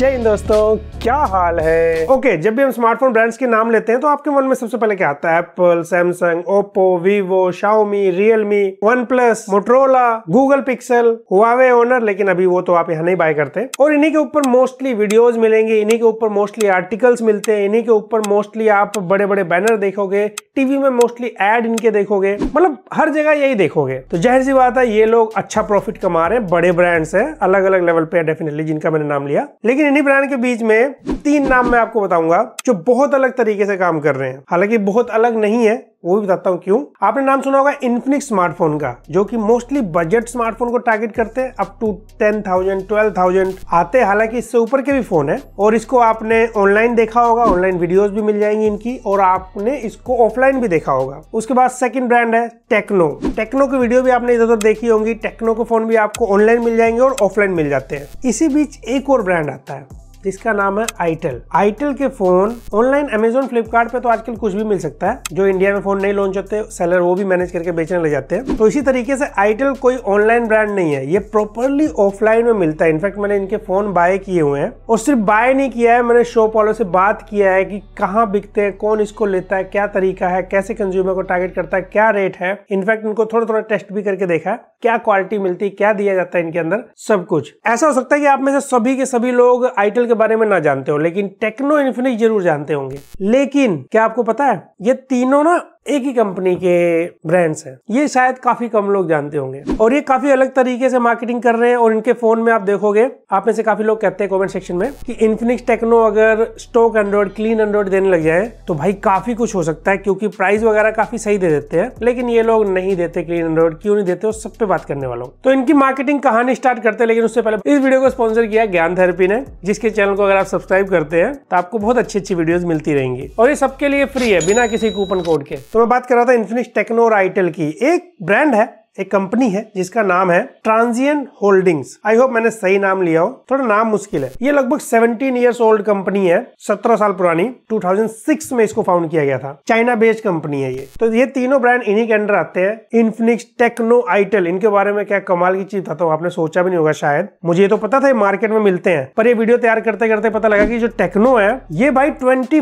जय हिंद दोस्तों क्या हाल है ओके okay, जब भी हम स्मार्टफोन ब्रांड्स के नाम लेते हैं तो आपके मन में सबसे पहले क्या आता है Apple Samsung Oppo Vivo Xiaomi Realme OnePlus Motorola Google Pixel Huawei Honor लेकिन अभी वो तो आप यहाँ नहीं बाय करते और इन्हीं के ऊपर मोस्टली वीडियोज मिलेंगे इन्हीं के ऊपर मोस्टली आर्टिकल्स मिलते हैं इन्हीं के ऊपर मोस्टली आप बड़े बड़े बैनर देखोगे टीवी में मोस्टली एड इनके देखोगे मतलब हर जगह यही देखोगे तो जाहिर सी बात है ये लोग अच्छा प्रॉफिट कमा रहे हैं बड़े ब्रांड्स है अलग अलग लेवल पे डेफिनेटली जिनका मैंने नाम लिया लेकिन इन्हीं ब्रांड के बीच में तीन नाम मैं आपको बताऊंगा जो बहुत अलग तरीके से काम कर रहे हैं हालांकि बहुत अलग नहीं है वो भी बताता हूँ क्यों आपने नाम सुना होगा इन्फिनिक्स स्मार्टफोन का जो कि मोस्टली बजट स्मार्टफोन को टारगेट करते हैं up to ten thousand twelve thousand आते हालांकि इससे ऊपर के भी फोन है और इसको आपने ऑनलाइन देखा होगा ऑनलाइन वीडियोस भी मिल जाएंगी इनकी और आपने इसको ऑफलाइन भी देखा होगा उसके बाद सेकंड ब्रांड है टेक्नो टेक्नो की वीडियो भी आपने इधर उधर देखी होंगी टेक्नो के फोन भी आपको ऑनलाइन मिल जाएंगे और ऑफलाइन मिल जाते हैं इसी बीच एक और ब्रांड आता है जिसका नाम है आईटेल आईटेल के फोन ऑनलाइन अमेजोन फ्लिपकार्ट पे तो आजकल कुछ भी मिल सकता है जो इंडिया में फोन नहीं लॉन्च होते सेलर वो भी मैनेज करके बेचने ले जाते हैं तो इसी तरीके से आईटेल कोई ऑनलाइन ब्रांड नहीं है ये प्रॉपरली ऑफलाइन में मिलता है इनफैक्ट मैंने इनके फोन बाय किए हुए हैं और सिर्फ बाय नहीं किया है मैंने शॉप वालों से बात किया है कि कहाँ बिकते हैं कौन इसको लेता है क्या तरीका है कैसे कंज्यूमर को टारगेट करता है क्या रेट है इनफैक्ट इनको थोड़ा थोड़ा टेस्ट भी करके देखा है क्या क्वालिटी मिलती है क्या दिया जाता है इनके अंदर सब कुछ ऐसा हो सकता है कि आप में से सभी के सभी लोग आईटेल के बारे में ना जानते हो लेकिन टेक्नो इन्फिनिक्स जरूर जानते होंगे लेकिन क्या आपको पता है ये तीनों ना एक ही कंपनी के ब्रांड्स हैं ये शायद काफी कम लोग जानते होंगे और ये काफी अलग तरीके से मार्केटिंग कर रहे हैं और इनके फोन में आप देखोगे आप में से काफी लोग कहते हैं कमेंट सेक्शन में कि इन्फिनिक्स टेक्नो अगर स्टोक एंड्रॉइड क्लीन एंड्रॉइड देने लग जाए तो भाई काफी कुछ हो सकता है क्योंकि प्राइस वगैरह काफी सही दे देते हैं लेकिन ये लोग नहीं देते क्लीन एंड्रॉइड क्यों नहीं देते सब पे बात करने वालों तो इनकी मार्केटिंग कहानी स्टार्ट करते हैं लेकिन उससे पहले इस वीडियो को स्पॉन्सर किया ज्ञान थेरेपी ने जिसके चैनल को अगर आप सब्सक्राइब करते हैं तो आपको बहुत अच्छी अच्छी वीडियो मिलती रहेंगी और ये सबके लिए फ्री है बिना किसी कूपन कोड के तो मैं बात कर रहा था इन्फिनिक्स टेक्नो और आईटेल की एक ब्रांड है एक कंपनी है जिसका नाम है ट्रांजियन होल्डिंग्स आई होप मैंने सही नाम लिया हो थोड़ा नाम मुश्किल है ये लगभग 17 इयर्स ओल्ड कंपनी है 17 साल पुरानी 2006 में इसको फाउंड किया गया था चाइना बेस्ड कंपनी है ये तो ये तीनों ब्रांड इन्हीं के अंडर आते हैं इन्फिनिक्स टेक्नो आइटल इनके बारे में क्या कमाल की चीज था तो आपने सोचा भी नहीं होगा शायद मुझे तो पता था मार्केट में मिलते हैं पर ये वीडियो तैयार करते करते पता लगा की जो टेक्नो है ये भाई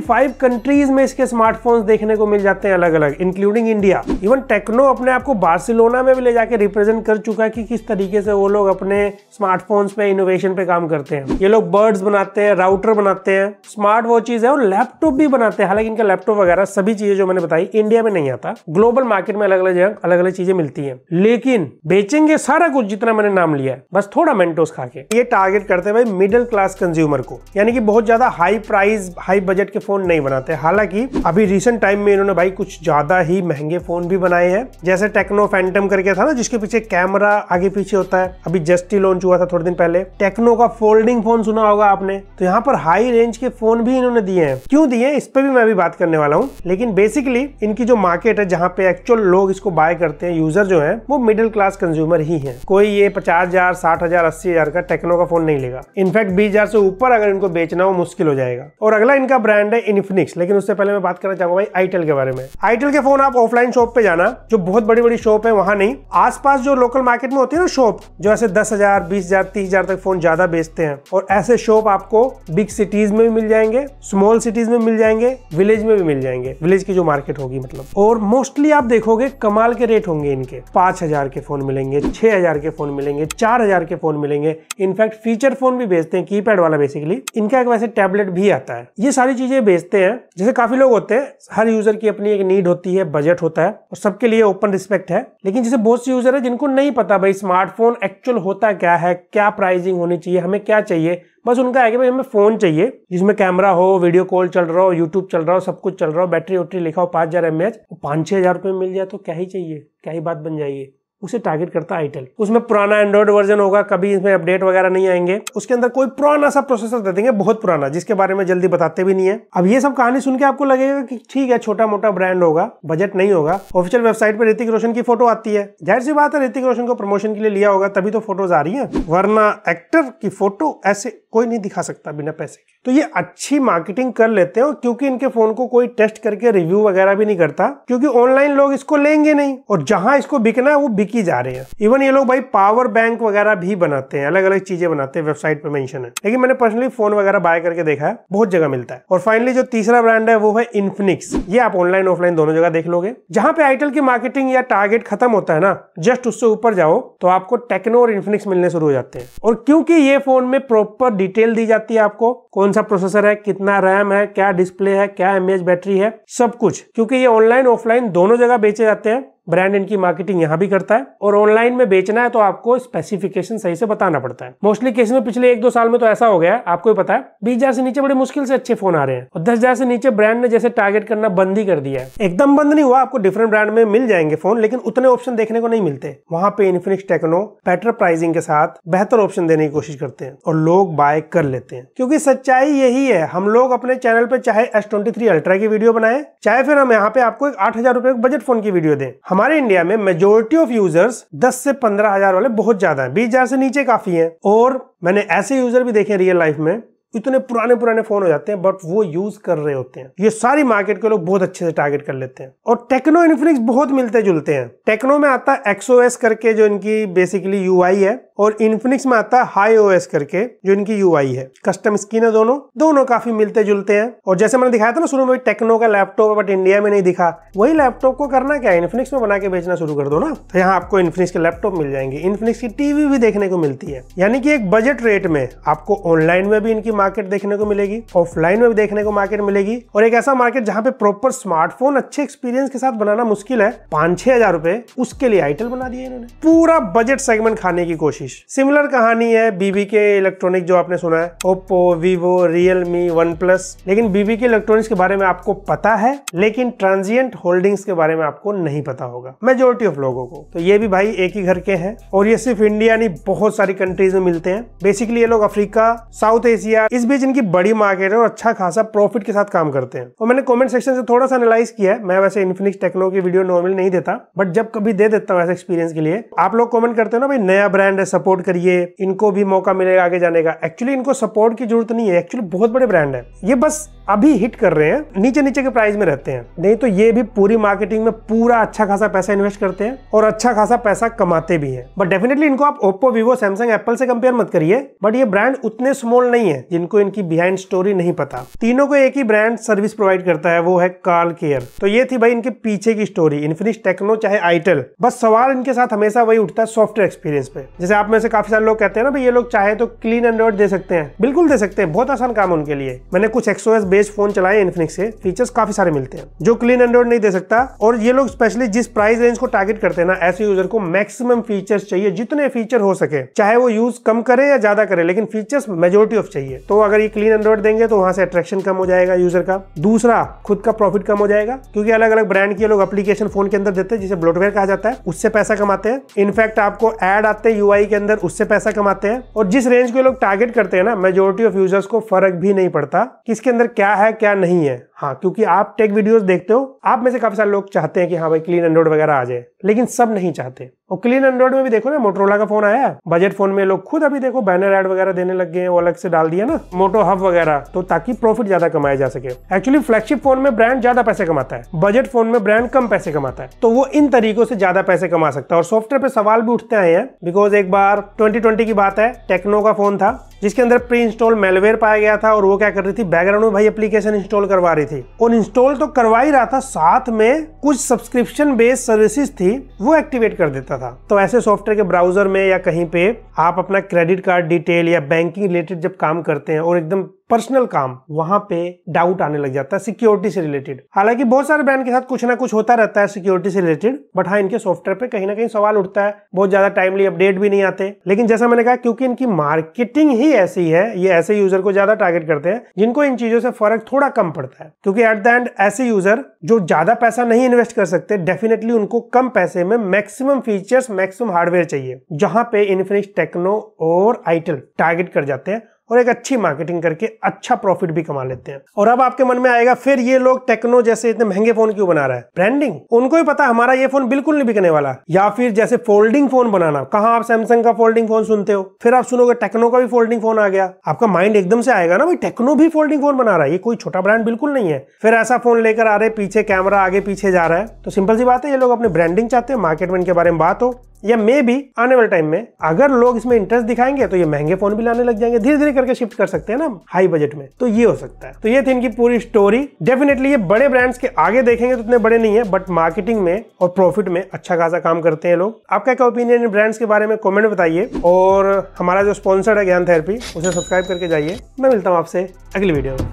फाइव कंट्रीज में इसके स्मार्टफोन देखने को मिल जाते हैं अलग अलग इंक्लूडिंग इंडिया इवन टेक्नो अपने आपको बार्सिलोना में भी ले जाके रिप्रेजेंट कर चुका है कि किस तरीके से वो लोग अपने स्मार्टफोन्स पे इनोवेशन पे काम करते हैं ये लोग बर्ड्स बनाते हैं राउटर बनाते हैं स्मार्ट वॉचेज है और लैपटॉप भी बनाते हैं हालांकि इनका लैपटॉप वगैरह सभी चीजें जो मैंने बताई इंडिया में नहीं आता ग्लोबल मार्केट में अलग अलग जगह अलग अलग चीजें मिलती है लेकिन बेचेंगे सारा कुछ जितना मैंने नाम लिया है बस थोड़ा मेंटोस खा के ये टारगेट करते हैं भाई मिडिल क्लास कंज्यूमर को यानी कि बहुत ज्यादा हाई प्राइस हाई बजट के फोन नहीं बनाते हालांकि अभी रिसेंट टाइम में इन्होंने भाई कुछ ज्यादा ही महंगे फोन भी बनाए हैं जैसे टेक्नो फैंटम करके करके था ना जिसके पीछे कैमरा आगे पीछे होता है अभी जस्ट ही लॉन्च हुआ था थोड़े दिन पहले टेक्नो का फोल्डिंग फोन सुना होगा आपने तो यहाँ पर हाई रेंज के फोन भी इन्होंने दिए हैं क्यों दिए इस पर भी मैं अभी बात करने वाला हूँ लेकिन बेसिकली इनकी जो मार्केट है जहाँ पे एक्चुअल लोग इसको बाय करते हैं यूजर जो है वो मिडिल क्लास कंज्यूमर ही है कोई ये पचास हजार साठ हजार अस्सी हजार का टेक्नो का फोन नहीं लेगा इनफैक्ट बीस हजार से ऊपर अगर इनको बेचना हो मुश्किल हो जाएगा और अगला इनका ब्रांड है इनफिनिक्स लेकिन उससे पहले मैं बात करना चाहूंगा भाई आईटेल के बारे में आईटेल के फोन आप ऑफलाइन शॉप पे जाना जो बहुत बड़ी बड़ी शॉप है वहां नहीं आसपास जो लोकल मार्केट में होती है ना शॉप जो ऐसे दस हजार बीस हजार तीस हजार तक फोन ज्यादा बेचते हैं और ऐसे शॉप आपको बिग सिटीज में भी मिल जाएंगे स्मॉल सिटीज में मिल जाएंगे विलेज में भी मिल जाएंगे विलेज की जो मार्केट होगी मतलब और मोस्टली आप देखोगे कमाल के रेट होंगे इनके पांच के फोन मिलेंगे छह के फोन मिलेंगे चार के फोन मिलेंगे इनफैक्ट फीचर फोन भी बेचते हैं की वाला बेसिकली इनका एक वैसे टेबलेट भी आता है ये सारी चीजें बेचते हैं जैसे काफी लोग होते हैं हर यूजर की अपनी एक नीड होती है बजट होता है और सबके लिए ओपन रिस्पेक्ट है लेकिन जैसे बहुत से यूजर है जिनको नहीं पता भाई स्मार्टफोन एक्चुअल होता क्या है क्या प्राइसिंग होनी चाहिए हमें क्या चाहिए बस उनका है कि भाई हमें फोन चाहिए जिसमें कैमरा हो वीडियो कॉल चल रहा हो यूट्यूब चल रहा हो सब कुछ चल रहा हो बैटरी वैटरी लिखा हो पांच हजार एम एच पाँच छह हजार रुपए मिल जाए तो क्या ही चाहिए क्या ही बात बन जाइए उसे टारगेट करता है आईटेल उसमें पुराना एंड्रॉइड वर्जन होगा कभी इसमें अपडेट वगैरह नहीं आएंगे उसके अंदर कोई पुराना सा प्रोसेसर दे देंगे बहुत पुराना जिसके बारे में जल्दी बताते भी नहीं है अब ये सब कहानी सुन के आपको लगेगा कि ठीक है छोटा मोटा ब्रांड होगा बजट नहीं होगा ऑफिशियल वेबसाइट पर ऋतिक रोशन की फोटो आती है जाहिर सी बात है ऋतिक रोशन को प्रमोशन के लिए लिया होगा तभी तो फोटोज आ रही है वरना एक्टर की फोटो ऐसे कोई नहीं दिखा सकता बिना पैसे के तो ये अच्छी मार्केटिंग कर लेते हो क्योंकि इनके फोन को कोई टेस्ट करके रिव्यू वगैरह भी नहीं करता क्योंकि ऑनलाइन लोग इसको लेंगे नहीं और जहां इसको बिकना है वो की जा रही है इवन ये लोग भाई पावर बैंक वगैरह भी बनाते हैं अलग अलग चीजें बनाते हैं वेबसाइट पे मेंशन है लेकिन मैंने पर्सनली फोन वगैरह बाय करके देखा है बहुत जगह मिलता है और फाइनली जो तीसरा ब्रांड है वो है इन्फिनिक्स ये आप ऑनलाइन ऑफलाइन दोनों जगह देख लोगे जहां पे आइटल की मार्केटिंग या टारगेट खत्म होता है ना जस्ट उससे ऊपर जाओ तो आपको टेक्नो और इन्फिनिक्स मिलने शुरू हो जाते हैं और क्योंकि ये फोन में प्रॉपर डिटेल दी जाती है आपको कौन सा प्रोसेसर है कितना रैम है क्या डिस्प्ले है क्या एमएच बैटरी है सब कुछ क्योंकि ये ऑनलाइन ऑफलाइन दोनों जगह बेचे जाते हैं ब्रांड इनकी मार्केटिंग यहाँ भी करता है और ऑनलाइन में बेचना है तो आपको स्पेसिफिकेशन सही से बताना पड़ता है मोस्टली केस में पिछले एक दो साल में तो ऐसा हो गया है आपको ही पता है बीस हजार से नीचे बड़े मुश्किल से अच्छे फोन आ रहे हैं और दस हजार से नीचे ब्रांड ने जैसे टारगेट करना बंद ही कर दिया है एकदम बंद नहीं हुआ आपको डिफरेंट ब्रांड में मिल जाएंगे फोन लेकिन उतने ऑप्शन देखने को नहीं मिलते वहां पे इन्फिनिक्स टेक्नो बेटर प्राइसिंग के साथ बेहतर ऑप्शन देने की कोशिश करते हैं और लोग बाय कर लेते हैं क्योंकि सच्चाई यही है हम लोग अपने चैनल पे चाहे एस ट्वेंटी थ्री अल्ट्रा की वीडियो बनाए चाहे फिर हम यहाँ पे आपको एक आठ हजार रुपए बजट फोन की वीडियो दें हम हमारे इंडिया में मेजोरिटी ऑफ यूजर्स 10 से पंद्रह हजार वाले बहुत ज्यादा हैं बीस हजार से नीचे काफी हैं और मैंने ऐसे यूजर भी देखे रियल लाइफ में इतने पुराने पुराने फोन हो जाते हैं बट वो यूज कर रहे होते हैं ये सारी मार्केट के लोग बहुत अच्छे से टारगेट कर लेते हैं और टेक्नो इन्फिनिक्स बहुत मिलते जुलते हैं टेक्नो में आता है एस करके जो इनकी बेसिकली यू है और इन्फिनिक्स में आता है हाई ओएस करके जो इनकी यू है कस्टम स्क्रीन है दोनों दोनों काफी मिलते जुलते हैं और जैसे मैंने दिखाया था ना शुरू में टेक्नो का लैपटॉप बट इंडिया में नहीं दिखा वही लैपटॉप को करना क्या इन्फिनिक्स में बना के बेचना शुरू कर दो ना तो यहाँ आपको इन्फिनिक्स के लैपटॉप मिल जाएंगे इन्फिनिक्स की टीवी भी देखने को मिलती है यानी कि एक बजट रेट में आपको ऑनलाइन में भी इनकी मार्केट देखने को मिलेगी ऑफलाइन में भी देखने को मार्केट मिलेगी और एक ऐसा मार्केट जहाँ पे प्रॉपर स्मार्टफोन अच्छे एक्सपीरियंस के साथ बनाना मुश्किल है पांच छह हजार रुपए उसके लिए आइटल बना दिया इन्होंने पूरा बजट सेगमेंट खाने की कोशिश सिमिलर कहानी है बीबी के इलेक्ट्रॉनिक जो आपने सुना है Oppo Vivo Realme OnePlus लेकिन बीबी के इलेक्ट्रॉनिक्स के बारे में आपको पता है लेकिन ट्रांजियंट होल्डिंग्स के बारे में आपको नहीं पता होगा मेजोरिटी ऑफ लोगों को तो ये भी भाई एक ही घर के हैं और ये सिर्फ इंडिया नहीं बहुत सारी कंट्रीज में मिलते हैं बेसिकली ये लोग अफ्रीका साउथ एशिया इस बीच इनकी बड़ी मार्केट है और अच्छा खासा प्रॉफिट के साथ काम करते हैं और मैंने कॉमेंट सेक्शन से थोड़ा सा एनालाइज किया है मैं वैसे इन्फिनिक्स टेक्नो की वीडियो नॉर्मल नहीं देता बट जब कभी दे देता हूँ ऐसे एक्सपीरियंस के लिए आप लोग कॉमेंट करते हो ना भाई नया ब्रांड है सपोर्ट करिए इनको भी मौका मिलेगा आगे जाने का एक्चुअली इनको सपोर्ट की जरूरत नहीं है एक्चुअली बहुत बड़े ब्रांड है ये बस अभी हिट कर रहे हैं नीचे नीचे के प्राइस में रहते हैं नहीं तो ये भी पूरी मार्केटिंग में पूरा अच्छा खासा पैसा इन्वेस्ट करते हैं और अच्छा खासा पैसा कमाते भी हैं बट डेफिनेटली इनको आप ओप्पो वीवो सैमसंग एप्पल से कंपेयर मत करिए बट ये ब्रांड उतने स्मॉल नहीं है जिनको इनकी बिहाइंड स्टोरी नहीं पता तीनों को एक ही ब्रांड सर्विस प्रोवाइड करता है वो है कार्ल केयर तो ये थी भाई इनके पीछे की स्टोरी इन्फिनिक्स टेक्नो चाहे आईटेल बस सवाल इनके साथ हमेशा वही उठता है सॉफ्टवेयर एक्सपीरियंस पे जैसे आप में से काफी सारे लोग कहते हैं ना भाई ये लोग चाहे तो क्लीन एंड्रॉइड दे सकते हैं बिल्कुल दे सकते हैं बहुत आसान काम उनके लिए मैंने कुछ एक्सोएस बेस्ड फोन चलाए इन्फिनिक्स से फीचर्स काफी सारे मिलते हैं जो क्लीन एंड्रॉइड नहीं दे सकता और ये लोग स्पेशली जिस प्राइस रेंज को टारगेट करते हैं ना ऐसे यूजर को मैक्सिमम फीचर्स चाहिए जितने फीचर हो सके चाहे वो यूज कम करे या ज्यादा करे लेकिन फीचर्स मेजोरिटी ऑफ चाहिए तो अगर ये क्लीन एंड्रॉइड देंगे तो वहां से अट्रैक्शन कम हो जाएगा यूजर का दूसरा खुद का प्रॉफिट कम हो जाएगा क्योंकि अलग अलग ब्रांड के लोग एप्लीकेशन फोन के अंदर देते हैं जिसे ब्लोटवेयर कहा जाता है उससे पैसा कमाते हैं इनफैक्ट आपको एड आते हैं यूआई के अंदर उससे पैसा कमाते हैं और जिस रेंज के लोग टारगेट करते हैं ना मेजोरिटी ऑफ यूजर्स को फर्क भी नहीं पड़ता किसके अंदर क्या क्या है क्या नहीं है हाँ क्योंकि आप टेक वीडियोस देखते हो आप में से काफी सारे लोग चाहते हैं कि हाँ भाई क्लीन एंड्रॉइड वगैरह आ जाए लेकिन सब नहीं चाहते और क्लीन एंड्रॉइड में भी देखो ना मोटरोला का फोन आया बजट फोन में लोग खुद अभी देखो बैनर एड वगैरह देने लग गए हैं वो अलग से डाल दिया ना मोटो हब वगैरह तो ताकि प्रॉफिट ज्यादा कमाया जा सके एक्चुअली फ्लैगशिप फोन में ब्रांड ज्यादा पैसे कमाता है बजट फोन में ब्रांड कम पैसे कमाता है तो वो इन तरीकों से ज्यादा पैसे कमा सकता है और सॉफ्टवेयर पे सवाल भी उठते आए हैं बिकॉज एक बार ट्वेंटी की बात है टेक्नो का फोन था जिसके अंदर प्री इंस्टॉल मेलवेयर पाया गया था और वो क्या कर रही थी बैकग्राउंड में भाई एप्लीकेशन इंस्टॉल करवा रही थी और इंस्टॉल तो करवा ही रहा था साथ में कुछ सब्सक्रिप्शन बेस्ड सर्विसेज थी वो एक्टिवेट कर देता था तो ऐसे सॉफ्टवेयर के ब्राउजर में या कहीं पे आप अपना क्रेडिट कार्ड डिटेल या बैंकिंग रिलेटेड जब काम करते हैं और एकदम पर्सनल काम वहां पे डाउट आने लग जाता है सिक्योरिटी से रिलेटेड हालांकि बहुत सारे ब्रांड के साथ कुछ ना कुछ होता रहता है सिक्योरिटी से रिलेटेड बट हाँ इनके सॉफ्टवेयर पे कहीं ना कहीं सवाल उठता है बहुत ज्यादा टाइमली अपडेट भी नहीं आते लेकिन जैसा मैंने कहा क्योंकि इनकी मार्केटिंग ही ऐसी है ये ऐसे यूजर को ज्यादा टारगेट करते हैं जिनको इन चीजों से फर्क थोड़ा कम पड़ता है क्योंकि एट द एंड ऐसे यूजर जो ज्यादा पैसा नहीं इन्वेस्ट कर सकते डेफिनेटली उनको कम पैसे में मैक्सिमम फीचर्स मैक्सिमम हार्डवेयर चाहिए जहां पे इनफिनिक्स टेक्नो और आईटेल टारगेट कर जाते हैं और एक अच्छी मार्केटिंग करके अच्छा प्रॉफिट भी कमा लेते हैं और अब आपके मन में आएगा फिर ये लोग टेक्नो जैसे इतने महंगे फोन क्यों बना रहा है ब्रांडिंग उनको ही पता हमारा ये फोन बिल्कुल नहीं बिकने वाला या फिर जैसे फोल्डिंग फोन बनाना कहा आप सैमसंग का फोल्डिंग फोन सुनते हो फिर आप सुनोगे टेक्नो का भी फोल्डिंग फोन आ गया आपका माइंड एकदम से आएगा ना भाई टेक्नो भी फोल्डिंग फोन बना रहा है ये कोई छोटा ब्रांड बिल्कुल नहीं है फिर ऐसा फोन लेकर आ रहे पीछे कैमरा आगे पीछे जा रहा है तो सिंपल सी बात है ये लोग अपनी ब्रांडिंग चाहते हैं मार्केट में इनके बारे में बात हो या मे भी आने वाले टाइम में अगर लोग इसमें इंटरेस्ट दिखाएंगे तो ये महंगे फोन भी लाने लग जाएंगे धीरे धीरे करके शिफ्ट कर सकते हैं ना हाई बजट में तो ये हो सकता है तो ये थी इनकी पूरी स्टोरी डेफिनेटली ये बड़े ब्रांड्स के आगे देखेंगे तो इतने बड़े नहीं है बट मार्केटिंग में और प्रॉफिट में अच्छा खासा काम करते हैं लोग आपका क्या ओपिनियन इन ब्रांड्स के बारे में कॉमेंट बताइए और हमारा जो स्पॉन्सर्ड है ज्ञान थेरेपी उसे सब्सक्राइब करके जाइए मैं मिलता हूँ आपसे अगली वीडियो में